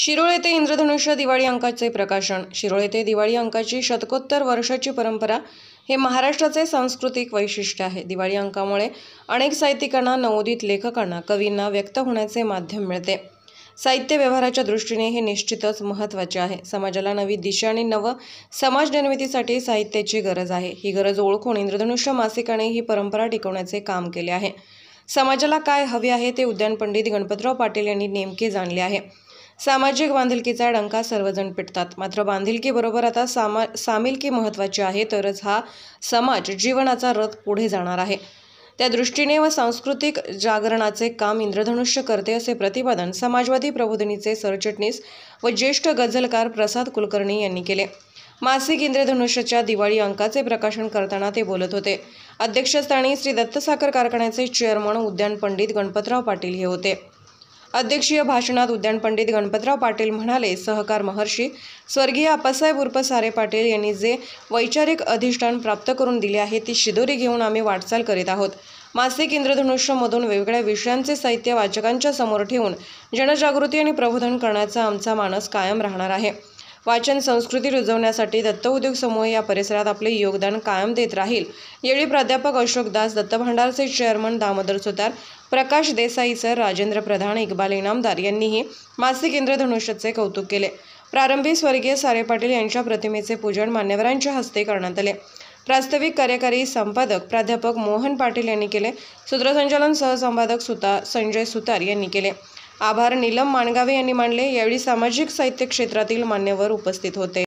शिरोळ येथे इंद्रधनुष्य दिवाळी अंकाचे प्रकाशन शिरोळ येथे दिवाळी अंकाची शतकोत्तर वर्षाची परंपरा हे महाराष्ट्राचे सांस्कृतिक वैशिष्ट्य आहे दिवाळी अंकामुळे अनेक साहित्यिकांना नवोदित लेखकांना कवींना व्यक्त होण्याचे माध्यम मिळते साहित्य व्यवहाराच्या दृष्टीने हे निश्चितच महत्त्वाचे आहे समाजाला नवी दिशा आणि नव समाज निर्मितीसाठी साहित्याची गरज आहे ही गरज ओळखून इंद्रधनुष्य मासिकाने ही परंपरा टिकवण्याचे काम केले आहे समाजाला काय हवे आहे ते उद्यान पंडित गणपतराव पाटील यांनी नेमके जाणले आहे सामाजिक बांधिलकीचा डंका सर्वजण पिटतात मात्र बांधिलकीबरोबर आता सामा सामिलकी महत्त्वाची आहे तरच हा समाज जीवनाचा रथ पुढे जाणार आहे त्या दृष्टीने व सांस्कृतिक जागरणाचे काम इंद्रधनुष्य करते असे प्रतिपादन समाजवादी प्रबोधिनीचे सरचिटणीस व ज्येष्ठ गझलकार प्रसाद कुलकर्णी यांनी केले मासिक इंद्रधनुष्यच्या दिवाळी अंकाचे प्रकाशन करताना ते बोलत होते अध्यक्षस्थानी श्री दत्तसाखर कारखान्याचे चेअरमन उद्यान पंडित गणपतराव पाटील हे होते अध्यक्षीय भाषणात उद्यान पंडित गणपतराव पाटील म्हणाले सहकार महर्षी स्वर्गीय आपसाहेब उर्फ सारे पाटील यांनी जे वैचारिक अधिष्ठान प्राप्त करून दिले आहे ती शिदोरी घेऊन आम्ही वाटचाल करीत आहोत मासिक इंद्रधनुष्यमधून वेगवेगळ्या विषयांचे साहित्य वाचकांच्या समोर ठेवून जनजागृती आणि प्रबोधन करण्याचा आमचा मानस कायम राहणार आहे वाचन संस्कृती रुजवण्यासाठी दत्त उद्योग समूह या परिसरात आपले योगदान कायम देत राहील यावेळी प्राध्यापक अशोक दत्त भंडारचे चेअरमन दामोदर सुतार प्रकाश देसाई सर राजेंद्र प्रधान इकबाल इनामदार यांनीही मासिक धनुष्याचे कौतुक केले प्रारंभी स्वर्गीय सारे पाटील यांच्या प्रतिमेचे पूजन मान्यवरांच्या हस्ते करण्यात आले प्रास्ताविक कार्यकारी संपादक प्राध्यापक मोहन पाटील यांनी केले सूत्रसंचालन सहसंपादक सुता संजय सुतार यांनी केले आभार नीलम माणगावे यांनी मानले यावेळी सामाजिक साहित्य क्षेत्रातील मान्यवर उपस्थित होते